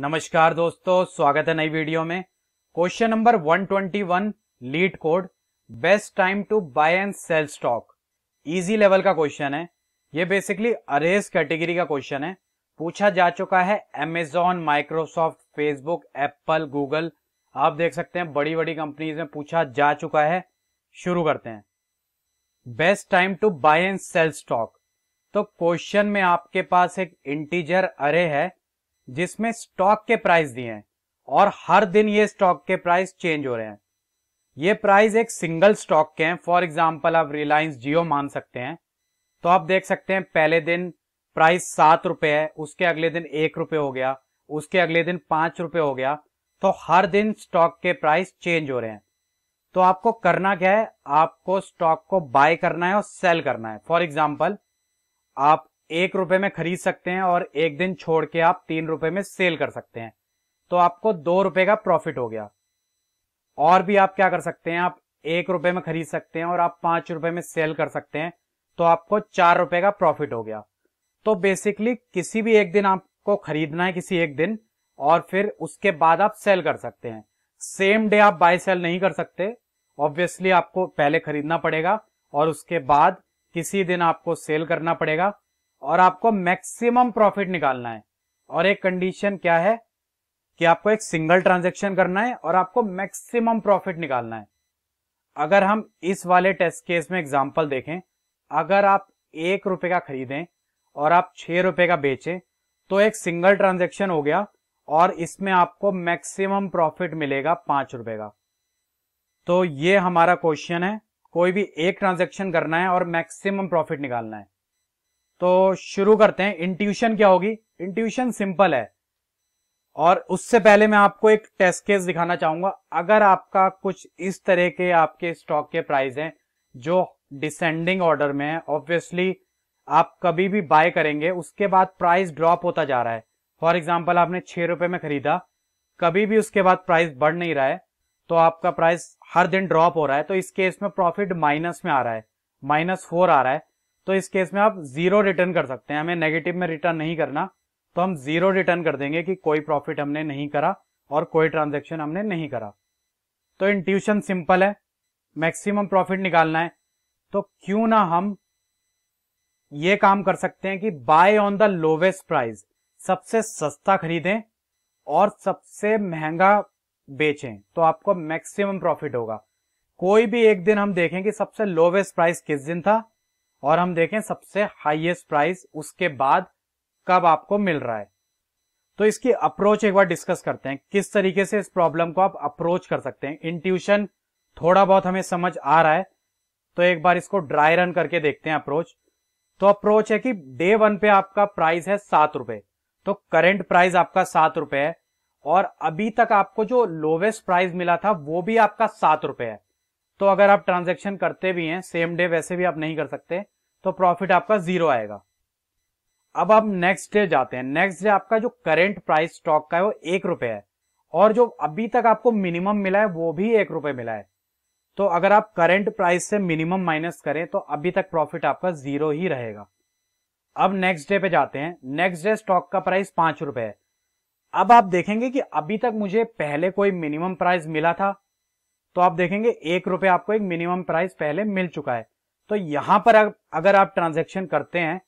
नमस्कार दोस्तों स्वागत है नई वीडियो में question number 121 leet code best time to buy and sell stock easy level का क्वेश्चन है ये बेसिकली अरेज कैटेगरी का क्वेश्चन है पूछा जा चुका है Amazon Microsoft Facebook Apple Google आप देख सकते हैं बड़ी बड़ी कंपनीज में पूछा जा चुका है शुरू करते हैं best time to buy and sell stock तो क्वेश्चन में आपके पास एक इंटीजर अरे है जिसमें स्टॉक के प्राइस दिए हैं और हर दिन ये स्टॉक के प्राइस चेंज हो रहे हैं ये प्राइस एक सिंगल स्टॉक के हैं फॉर एग्जाम्पल आप रिलायंस जियो मान सकते हैं तो आप देख सकते हैं पहले दिन प्राइस सात रुपए है उसके अगले दिन एक रुपए हो गया उसके अगले दिन पांच रुपए हो गया तो हर दिन स्टॉक के प्राइस चेंज हो रहे हैं तो आपको करना क्या है आपको स्टॉक को बाय करना है और सेल करना है फॉर एग्जाम्पल आप एक रुपए में खरीद सकते हैं और एक दिन छोड़ के आप तीन रुपए में सेल कर सकते हैं तो आपको दो रुपए का प्रॉफिट हो गया और भी आप क्या कर सकते हैं आप एक रुपए में खरीद सकते हैं और आप पांच रुपए में सेल कर सकते हैं तो आपको चार रुपए का प्रॉफिट हो गया तो बेसिकली किसी भी एक दिन आपको खरीदना है किसी एक दिन और फिर उसके बाद आप सेल कर सकते हैं सेम डे आप बाय सेल नहीं कर सकते ऑब्वियसली आपको पहले खरीदना पड़ेगा और उसके बाद किसी दिन आपको सेल करना पड़ेगा और आपको मैक्सिमम प्रॉफिट निकालना है और एक कंडीशन क्या है कि आपको एक सिंगल ट्रांजेक्शन करना है और आपको मैक्सिमम प्रॉफिट निकालना है अगर हम इस वाले टेस्ट केस में एग्जाम्पल देखें अगर आप एक रुपए का खरीदें और आप छह रुपए का बेचें तो एक सिंगल ट्रांजेक्शन हो गया और इसमें आपको मैक्सिमम प्रॉफिट मिलेगा पांच रुपए का तो ये हमारा क्वेश्चन है कोई भी एक ट्रांजेक्शन करना है और मैक्सिमम प्रॉफिट निकालना है तो शुरू करते हैं इंट्यूशन क्या होगी इंट्यूशन सिंपल है और उससे पहले मैं आपको एक टेस्ट केस दिखाना चाहूंगा अगर आपका कुछ इस तरह के आपके स्टॉक के प्राइस हैं जो डिसेंडिंग ऑर्डर में है ऑब्वियसली आप कभी भी बाय करेंगे उसके बाद प्राइस ड्रॉप होता जा रहा है फॉर एग्जाम्पल आपने छह रुपए में खरीदा कभी भी उसके बाद प्राइस बढ़ नहीं रहा है तो आपका प्राइस हर दिन ड्रॉप हो रहा है तो इस केस में प्रॉफिट माइनस में आ रहा है माइनस फोर आ रहा है तो इस केस में आप जीरो रिटर्न कर सकते हैं हमें नेगेटिव में रिटर्न नहीं करना तो हम जीरो रिटर्न कर देंगे कि कोई प्रॉफिट हमने नहीं करा और कोई ट्रांजेक्शन हमने नहीं करा तो इंट्यूशन सिंपल है मैक्सिमम प्रॉफिट निकालना है तो क्यों ना हम ये काम कर सकते हैं कि buy on the lowest price सबसे सस्ता खरीदें और सबसे महंगा बेचें तो आपको मैक्सिमम प्रॉफिट होगा कोई भी एक दिन हम देखें कि सबसे लोवेस्ट प्राइस किस दिन था और हम देखें सबसे हाईएस्ट प्राइस उसके बाद कब आपको मिल रहा है तो इसकी अप्रोच एक बार डिस्कस करते हैं किस तरीके से इस प्रॉब्लम को आप अप्रोच कर सकते हैं इंट्यूशन थोड़ा बहुत हमें समझ आ रहा है तो एक बार इसको ड्राई रन करके देखते हैं अप्रोच तो अप्रोच है कि डे वन पे आपका प्राइस है सात रुपए तो करेंट प्राइस आपका सात रुपए है और अभी तक आपको जो लोवेस्ट प्राइस मिला था वो भी आपका सात रुपए है तो अगर आप ट्रांजेक्शन करते भी हैं सेम डे वैसे भी आप नहीं कर सकते तो प्रॉफिट आपका जीरो आएगा अब आप नेक्स्ट डे जाते हैं नेक्स्ट डे आपका जो करेंट प्राइस स्टॉक का है वो एक रुपए है और जो अभी तक आपको मिनिमम मिला है वो भी एक रुपए मिला है तो अगर आप करेंट प्राइस से मिनिमम माइनस करें तो अभी तक प्रॉफिट आपका जीरो ही रहेगा अब नेक्स्ट डे पे जाते हैं नेक्स्ट डे स्टॉक का प्राइस पांच रुपए है अब आप देखेंगे कि अभी तक मुझे पहले कोई मिनिमम प्राइस मिला था तो आप देखेंगे एक रुपए आपको एक मिनिमम प्राइस पहले मिल चुका है तो यहां पर अगर आप ट्रांजेक्शन करते हैं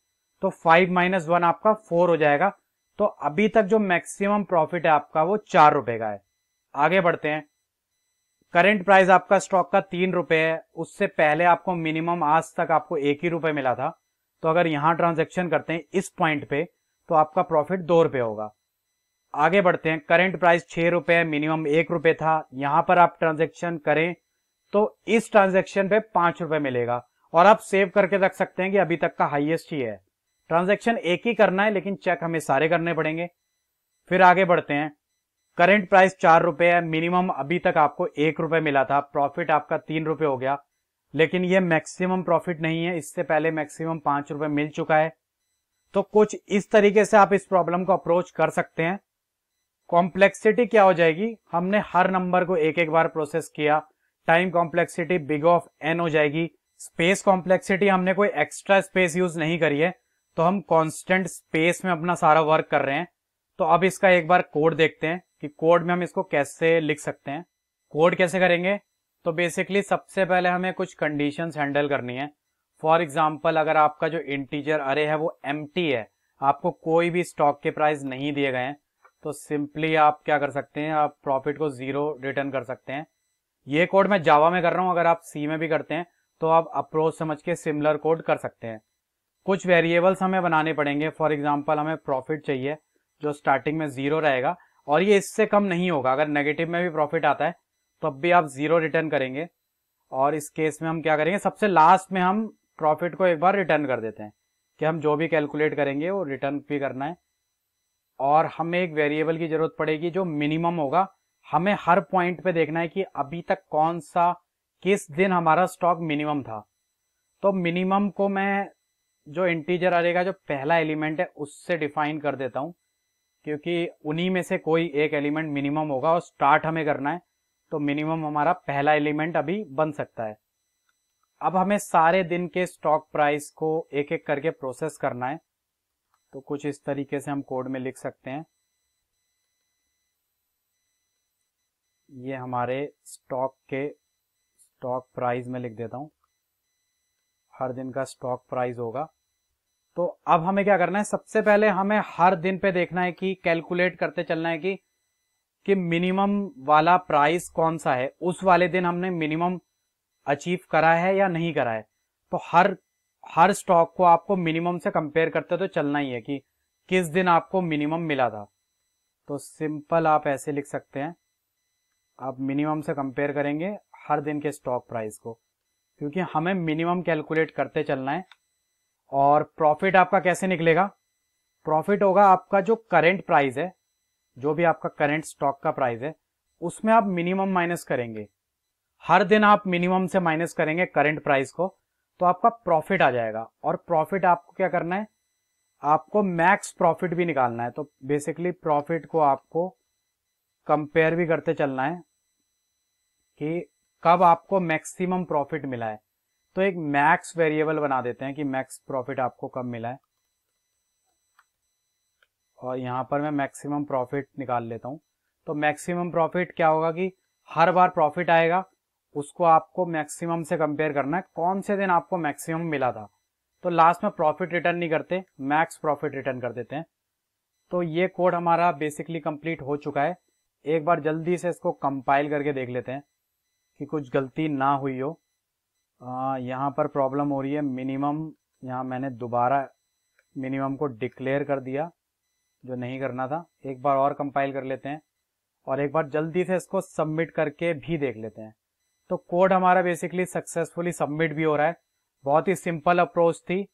तो फाइव माइनस वन आपका फोर हो जाएगा तो अभी तक जो मैक्सिमम प्रॉफिट है आपका वो चार रुपए का है आगे बढ़ते हैं करंट प्राइस आपका स्टॉक का तीन रुपए है उससे पहले आपको मिनिमम आज तक आपको एक ही रुपए मिला था तो अगर यहां ट्रांजेक्शन करते हैं इस पॉइंट पे तो आपका प्रॉफिट दो रुपए होगा आगे बढ़ते हैं करेंट प्राइस छह रुपए मिनिमम एक रुपए था यहां पर आप ट्रांजेक्शन करें तो इस ट्रांजेक्शन पे पांच रुपए मिलेगा और आप सेव करके रख सकते हैं कि अभी तक का हाईएस्ट ही है ट्रांजेक्शन एक ही करना है लेकिन चेक हमें सारे करने पड़ेंगे फिर आगे बढ़ते हैं करेंट प्राइस चार रुपए है मिनिमम अभी तक आपको एक रुपए मिला था प्रॉफिट आपका तीन रुपए हो गया लेकिन ये मैक्सिमम प्रॉफिट नहीं है इससे पहले मैक्सिमम पांच रुपए मिल चुका है तो कुछ इस तरीके से आप इस प्रॉब्लम को अप्रोच कर सकते हैं कॉम्प्लेक्सिटी क्या हो जाएगी हमने हर नंबर को एक एक बार प्रोसेस किया time complexity big of n हो जाएगी स्पेस कॉम्प्लेक्सिटी हमने कोई एक्स्ट्रा स्पेस यूज नहीं करी है तो हम कांस्टेंट स्पेस में अपना सारा वर्क कर रहे हैं तो अब इसका एक बार कोड देखते हैं कि कोड में हम इसको कैसे लिख सकते हैं कोड कैसे करेंगे तो बेसिकली सबसे पहले हमें कुछ कंडीशंस हैंडल करनी है फॉर एग्जाम्पल अगर आपका जो इंटीजर अरे है वो एम है आपको कोई भी स्टॉक के प्राइस नहीं दिए गए हैं तो सिंपली आप क्या कर सकते हैं आप प्रॉफिट को जीरो रिटर्न कर सकते हैं ये कोड मैं जावा में कर रहा हूं अगर आप सी में भी करते हैं तो आप अप्रोच समझ के सिमिलर कोड कर सकते हैं कुछ वेरिएबल्स हमें बनाने पड़ेंगे फॉर एग्जाम्पल हमें प्रॉफिट चाहिए जो स्टार्टिंग में जीरो रहेगा और ये इससे कम नहीं होगा अगर नेगेटिव में भी प्रॉफिट आता है तब तो भी आप जीरो रिटर्न करेंगे और इस केस में हम क्या करेंगे सबसे लास्ट में हम प्रॉफिट को एक बार रिटर्न कर देते हैं कि हम जो भी कैलकुलेट करेंगे वो रिटर्न भी करना है और हमें एक वेरिएबल की जरूरत पड़ेगी जो मिनिमम होगा हमें हर पॉइंट पे देखना है कि अभी तक कौन सा किस दिन हमारा स्टॉक मिनिमम था तो मिनिमम को मैं जो इंटीजर अरे जो पहला एलिमेंट है उससे डिफाइन कर देता हूँ क्योंकि उन्हीं में से कोई एक एलिमेंट मिनिमम होगा और स्टार्ट हमें करना है तो मिनिमम हमारा पहला एलिमेंट अभी बन सकता है अब हमें सारे दिन के स्टॉक प्राइस को एक एक करके प्रोसेस करना है तो कुछ इस तरीके से हम कोड में लिख सकते हैं ये हमारे स्टॉक के स्टॉक प्राइस में लिख देता हूँ हर दिन का स्टॉक प्राइस होगा तो अब हमें क्या करना है सबसे पहले हमें हर दिन पे देखना है कि कैलकुलेट करते चलना है कि कि मिनिमम वाला प्राइस कौन सा है उस वाले दिन हमने मिनिमम अचीव करा है या नहीं करा है तो हर हर स्टॉक को आपको मिनिमम से कंपेयर करते तो चलना ही है कि किस दिन आपको मिनिमम मिला था तो सिंपल आप ऐसे लिख सकते हैं आप मिनिमम से कंपेयर करेंगे हर दिन के स्टॉक प्राइस को क्योंकि हमें मिनिमम कैलकुलेट करते चलना है और प्रॉफिट आपका कैसे निकलेगा प्रॉफिट होगा आपका जो करेंट प्राइस है जो भी आपका करेंट स्टॉक का प्राइस है उसमें आप मिनिमम माइनस करेंगे हर दिन आप मिनिमम से माइनस करेंगे करेंट प्राइस को तो आपका प्रॉफिट आ जाएगा और प्रॉफिट आपको क्या करना है आपको मैक्स प्रॉफिट भी निकालना है तो बेसिकली प्रॉफिट को आपको कंपेयर भी करते चलना है कि कब आपको मैक्सिमम प्रॉफिट मिला है तो एक मैक्स वेरिएबल बना देते हैं कि मैक्स प्रॉफिट आपको कब मिला है और यहां पर मैं मैक्सिमम प्रॉफिट निकाल लेता हूं तो मैक्सिमम प्रॉफिट क्या होगा कि हर बार प्रॉफिट आएगा उसको आपको मैक्सिमम से कंपेयर करना है कौन से दिन आपको मैक्सिमम मिला था तो लास्ट में प्रॉफिट रिटर्न नहीं करते मैक्स प्रॉफिट रिटर्न कर देते हैं तो ये कोड हमारा बेसिकली कंप्लीट हो चुका है एक बार जल्दी से इसको कंपाइल करके देख लेते हैं कि कुछ गलती ना हुई हो यहाँ पर प्रॉब्लम हो रही है मिनिमम यहाँ मैंने दोबारा मिनिमम को डिक्लेयर कर दिया जो नहीं करना था एक बार और कंपाइल कर लेते हैं और एक बार जल्दी से इसको सबमिट करके भी देख लेते हैं तो कोड हमारा बेसिकली सक्सेसफुली सबमिट भी हो रहा है बहुत ही सिंपल अप्रोच थी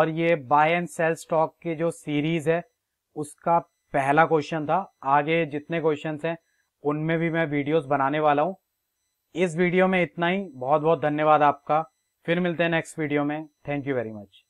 और ये बाय एंड सेल स्टॉक की जो सीरीज है उसका पहला क्वेश्चन था आगे जितने क्वेश्चन हैं उनमें भी मैं वीडियोस बनाने वाला हूँ इस वीडियो में इतना ही बहुत बहुत धन्यवाद आपका फिर मिलते हैं नेक्स्ट वीडियो में थैंक यू वेरी मच